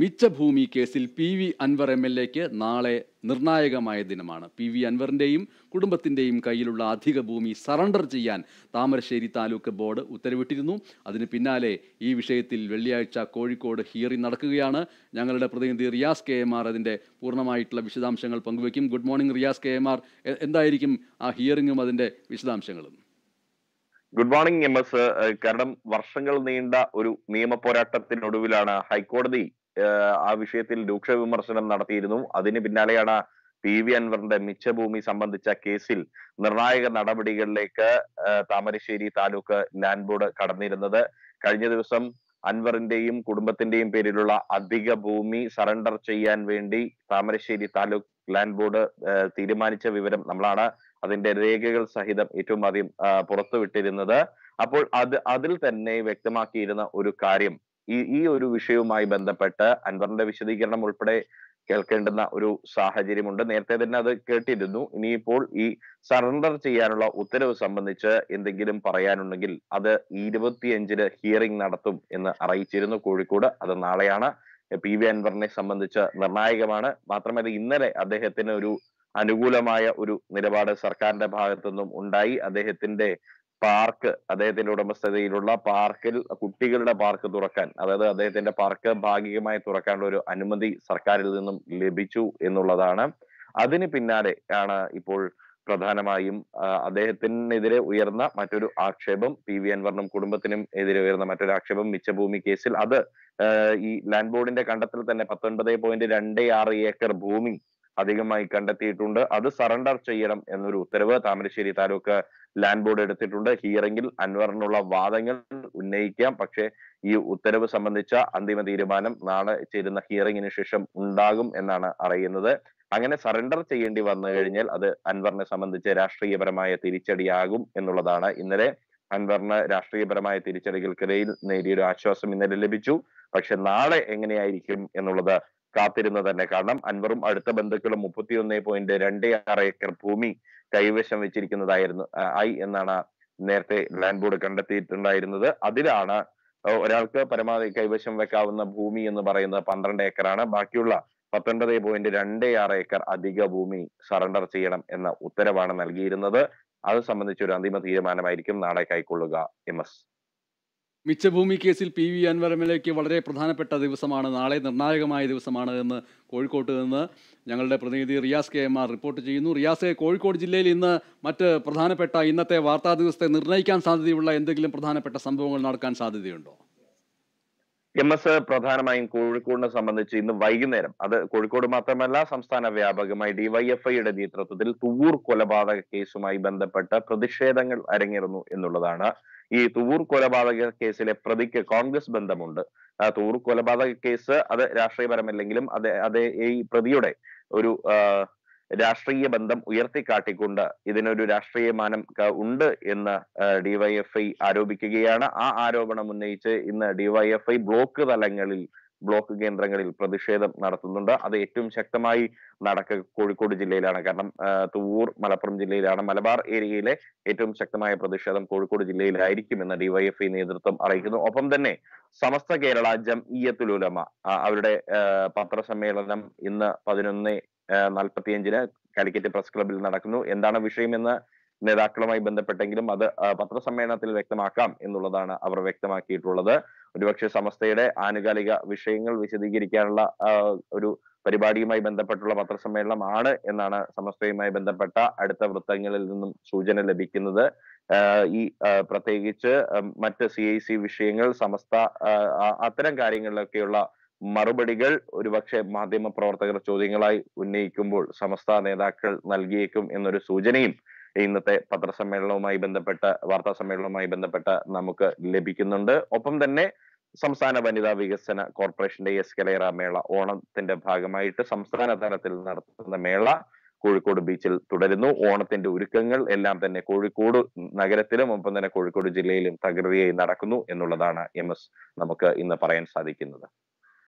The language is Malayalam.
മിച്ചഭൂമി കേസിൽ P V Anwar M L എക്ക് നാളെ നിർണായകമായ ദിനമാണ് പി വി അൻവറിൻ്റെയും കുടുംബത്തിൻ്റെയും കയ്യിലുള്ള അധിക ഭൂമി സറണ്ടർ ചെയ്യാൻ താമരശ്ശേരി താലൂക്ക് ബോർഡ് ഉത്തരവിട്ടിരുന്നു അതിന് പിന്നാലെ ഈ വിഷയത്തിൽ വെള്ളിയാഴ്ച കോഴിക്കോട് ഹിയറിംഗ് നടക്കുകയാണ് ഞങ്ങളുടെ പ്രതിനിധി റിയാസ് കെ എം ആർ അതിൻ്റെ പൂർണ്ണമായിട്ടുള്ള വിശദാംശങ്ങൾ പങ്കുവയ്ക്കും good morning Riyas K M R എന്തായിരിക്കും ആ ഹിയറിങ്ങും അതിൻ്റെ വിശദാംശങ്ങളും ഗുഡ് മോർണിംഗ് എം എസ് കാരണം വർഷങ്ങൾ നീണ്ട ഒരു നിയമ പോരാട്ടത്തിനൊടുവിലാണ് ഹൈക്കോടതി ആ വിഷയത്തിൽ രൂക്ഷ വിമർശനം നടത്തിയിരുന്നു അതിന് പിന്നാലെയാണ് പി വി അൻവറിന്റെ മിച്ചഭൂമി സംബന്ധിച്ച കേസിൽ നിർണായക നടപടികളിലേക്ക് താമരശ്ശേരി താലൂക്ക് ലാൻഡ് ബോർഡ് കടന്നിരുന്നത് കഴിഞ്ഞ ദിവസം അൻവറിന്റെയും കുടുംബത്തിന്റെയും പേരിലുള്ള അധിക ഭൂമി സറണ്ടർ ചെയ്യാൻ വേണ്ടി താമരശ്ശേരി താലൂക്ക് ലാൻഡ് ബോർഡ് തീരുമാനിച്ച വിവരം നമ്മളാണ് അതിന്റെ രേഖകൾ സഹിതം ഏറ്റവും ആദ്യം പുറത്തുവിട്ടിരുന്നത് അപ്പോൾ അത് അതിൽ തന്നെ വ്യക്തമാക്കിയിരുന്ന ഒരു കാര്യം ഈ ഈ ഒരു വിഷയവുമായി ബന്ധപ്പെട്ട് അൻവറിന്റെ വിശദീകരണം ഉൾപ്പെടെ കേൾക്കേണ്ടുന്ന ഒരു സാഹചര്യമുണ്ട് നേരത്തെ തന്നെ അത് കേട്ടിരുന്നു ഇനിയിപ്പോൾ ഈ സറണ്ടർ ചെയ്യാനുള്ള ഉത്തരവ് സംബന്ധിച്ച് എന്തെങ്കിലും പറയാനുണ്ടെങ്കിൽ അത് ഇരുപത്തിയഞ്ചിന് ഹിയറിംഗ് നടത്തും എന്ന് അറിയിച്ചിരുന്നു കോഴിക്കോട് അത് നാളെയാണ് പി വി അൻവറിനെ സംബന്ധിച്ച് നിർണായകമാണ് മാത്രമല്ല ഇന്നലെ അദ്ദേഹത്തിന് ഒരു അനുകൂലമായ ഒരു നിലപാട് സർക്കാരിന്റെ ഭാഗത്തു നിന്നും ഉണ്ടായി അദ്ദേഹത്തിന്റെ പാർക്ക് അദ്ദേഹത്തിന്റെ ഉടമസ്ഥതയിലുള്ള പാർക്കിൽ കുട്ടികളുടെ പാർക്ക് തുറക്കാൻ അതായത് അദ്ദേഹത്തിന്റെ പാർക്ക് ഭാഗികമായി തുറക്കാനുള്ള ഒരു അനുമതി സർക്കാരിൽ നിന്നും ലഭിച്ചു എന്നുള്ളതാണ് അതിന് പിന്നാലെ ആണ് ഇപ്പോൾ പ്രധാനമായും അദ്ദേഹത്തിനെതിരെ ഉയർന്ന മറ്റൊരു ആക്ഷേപം പി വി അൻവറിനും കുടുംബത്തിനും എതിരെ ഉയർന്ന മറ്റൊരു ആക്ഷേപം മിച്ചഭൂമി കേസിൽ അത് ഈ ലാൻഡ് ബോർഡിന്റെ കണ്ടെത്തൽ തന്നെ പത്തൊൻപത് പോയിന്റ് രണ്ട് ആറ് ഏക്കർ ഭൂമി അധികമായി കണ്ടെത്തിയിട്ടുണ്ട് അത് സറണ്ടർ ചെയ്യണം എന്നൊരു ഉത്തരവ് താമരശ്ശേരി താലൂക്ക് ലാൻഡ് ബോർഡ് എടുത്തിട്ടുണ്ട് ഹിയറിംഗിൽ അൻവറിനുള്ള വാദങ്ങൾ ഉന്നയിക്കാം പക്ഷേ ഈ ഉത്തരവ് സംബന്ധിച്ച അന്തിമ തീരുമാനം നാളെ ചേരുന്ന ഹിയറിംഗിന് ശേഷം ഉണ്ടാകും എന്നാണ് അറിയുന്നത് അങ്ങനെ സറണ്ടർ ചെയ്യേണ്ടി വന്നു കഴിഞ്ഞാൽ അത് അൻവറിനെ സംബന്ധിച്ച് രാഷ്ട്രീയപരമായ തിരിച്ചടിയാകും എന്നുള്ളതാണ് ഇന്നലെ അൻവറിന് രാഷ്ട്രീയപരമായ തിരിച്ചടികൾക്കിടയിൽ നേടിയൊരു ആശ്വാസം ഇന്നലെ ലഭിച്ചു പക്ഷെ നാളെ എങ്ങനെയായിരിക്കും എന്നുള്ളത് കാത്തിരുന്ന് തന്നെ കാരണം അൻവറും അടുത്ത ബന്ധുക്കളും മുപ്പത്തിയൊന്ന് പോയിന്റ് രണ്ട് ആറ് ഏക്കർ ഭൂമി കൈവശം വെച്ചിരിക്കുന്നതായിരുന്നു ഐ എന്നാണ് നേരത്തെ ലാൻഡ് ബോർഡ് കണ്ടെത്തിയിട്ടുണ്ടായിരുന്നത് അതിലാണ് ഒരാൾക്ക് പരമാവധി കൈവശം വെക്കാവുന്ന ഭൂമി എന്ന് പറയുന്നത് പന്ത്രണ്ട് ഏക്കറാണ് ബാക്കിയുള്ള പത്തൊൻപത് പോയിന്റ് രണ്ട് ആറ് ഏക്കർ അധിക ഭൂമി സറണ്ടർ ചെയ്യണം എന്ന ഉത്തരവാണ് നൽകിയിരുന്നത് അത് സംബന്ധിച്ച് ഒരു അന്തിമ തീരുമാനമായിരിക്കും നാളെ കൈക്കൊള്ളുക എം എസ് മിച്ചഭൂമി കേസിൽ പി വി അൻവരമലയ്ക്ക് വളരെ പ്രധാനപ്പെട്ട ദിവസമാണ് നാളെ നിർണായകമായ ദിവസമാണ് എന്ന് കോഴിക്കോട്ട് നിന്ന് ഞങ്ങളുടെ പ്രതിനിധി Riyas K M R report ചെയ്യുന്നു റിയാസ് കോഴിക്കോട് ജില്ലയിൽ ഇന്ന് മറ്റ് പ്രധാനപ്പെട്ട ഇന്നത്തെ വാർത്താ ദിവസത്തെ നിർണ്ണയിക്കാൻ സാധ്യതയുള്ള എന്തെങ്കിലും പ്രധാനപ്പെട്ട സംഭവങ്ങൾ നടക്കാൻ സാധ്യതയുണ്ടോ എം എസ് പ്രധാനമായും കോഴിക്കോടിനെ സംബന്ധിച്ച് ഇന്ന് വൈകുന്നേരം അത് കോഴിക്കോട് മാത്രമല്ല സംസ്ഥാന വ്യാപകമായി ഡിവൈഎഫ്ഐയുടെ നേതൃത്വത്തിൽ തുവൂർ കൊലപാതക കേസുമായി ബന്ധപ്പെട്ട പ്രതിഷേധങ്ങൾ അരങ്ങേറുന്നു എന്നുള്ളതാണ് ഈ തുവൂർ കൊലപാതക കേസിലെ പ്രതിക്ക് കോൺഗ്രസ് ബന്ധമുണ്ട് തുവൂർ കൊലപാതക കേസ് അത് രാഷ്ട്രീയപരമല്ലെങ്കിലും അതെ അതേ ഈ പ്രതിയുടെ ഒരു രാഷ്ട്രീയ ബന്ധം ഉയർത്തിക്കാട്ടിക്കൊണ്ട് ഇതിനൊരു രാഷ്ട്രീയ മാനം ഉണ്ട് എന്ന് ഡിവൈഎഫ്ഐ ആരോപിക്കുകയാണ് ആ ആരോപണം ഉന്നയിച്ച് ഇന്ന് ഡിവൈഎഫ്ഐ ബ്ലോക്ക് തലങ്ങളിൽ ബ്ലോക്ക് കേന്ദ്രങ്ങളിൽ പ്രതിഷേധം നടത്തുന്നുണ്ട് അത് ഏറ്റവും ശക്തമായി നടക്ക കോഴിക്കോട് ജില്ലയിലാണ് കാരണം തൂവൂർ മലപ്പുറം ജില്ലയിലാണ് മലബാർ ഏരിയയിലെ ഏറ്റവും ശക്തമായ പ്രതിഷേധം കോഴിക്കോട് എന്ന് ഡിവൈഎഫ്ഐ നേതൃത്വം അറിയിക്കുന്നു ഒപ്പം തന്നെ സമസ്ത കേരള ഉലമ അവരുടെ പത്രസമ്മേളനം ഇന്ന് പതിനൊന്നേ നാൽപ്പത്തിയഞ്ചിന് കാലിക്കറ്റ് പ്രസ് ക്ലബിൽ നടക്കുന്നു എന്താണ് വിഷയമെന്ന് നേതാക്കളുമായി ബന്ധപ്പെട്ടെങ്കിലും അത് പത്രസമ്മേളനത്തിൽ വ്യക്തമാക്കാം എന്നുള്ളതാണ് അവർ വ്യക്തമാക്കിയിട്ടുള്ളത് ഒരുപക്ഷെ സമസ്തയുടെ ആനുകാലിക വിഷയങ്ങൾ വിശദീകരിക്കാനുള്ള ഒരു പരിപാടിയുമായി ബന്ധപ്പെട്ടുള്ള പത്രസമ്മേളനമാണ് എന്നാണ് സമസ്തയുമായി ബന്ധപ്പെട്ട അടുത്ത വൃത്തങ്ങളിൽ നിന്നും സൂചന ലഭിക്കുന്നത് ഈ പ്രത്യേകിച്ച് മറ്റ് സി ഐ സി വിഷയങ്ങൾ സമസ്ത അത്തരം കാര്യങ്ങളിലൊക്കെയുള്ള മറുപടികൾ ഒരുപക്ഷെ മാധ്യമ പ്രവർത്തകർ ചോദ്യങ്ങളായി ഉന്നയിക്കുമ്പോൾ സമസ്ത നേതാക്കൾ നൽകിയേക്കും എന്നൊരു സൂചനയും ഇന്നത്തെ പത്രസമ്മേളനവുമായി ബന്ധപ്പെട്ട വാർത്താ സമ്മേളനവുമായി ബന്ധപ്പെട്ട നമുക്ക് ലഭിക്കുന്നുണ്ട് ഒപ്പം തന്നെ സംസ്ഥാന വനിതാ വികസന കോർപ്പറേഷന്റെ എസ് കലേറ മേള ഓണത്തിന്റെ ഭാഗമായിട്ട് സംസ്ഥാന തലത്തിൽ നടത്തുന്ന മേള കോഴിക്കോട് ബീച്ചിൽ തുടരുന്നു ഓണത്തിന്റെ ഒരുക്കങ്ങൾ എല്ലാം തന്നെ കോഴിക്കോട് നഗരത്തിലും ഒപ്പം തന്നെ കോഴിക്കോട് ജില്ലയിലും തകൃതിയായി നടക്കുന്നു എന്നുള്ളതാണ് എം നമുക്ക് ഇന്ന് പറയാൻ സാധിക്കുന്നത്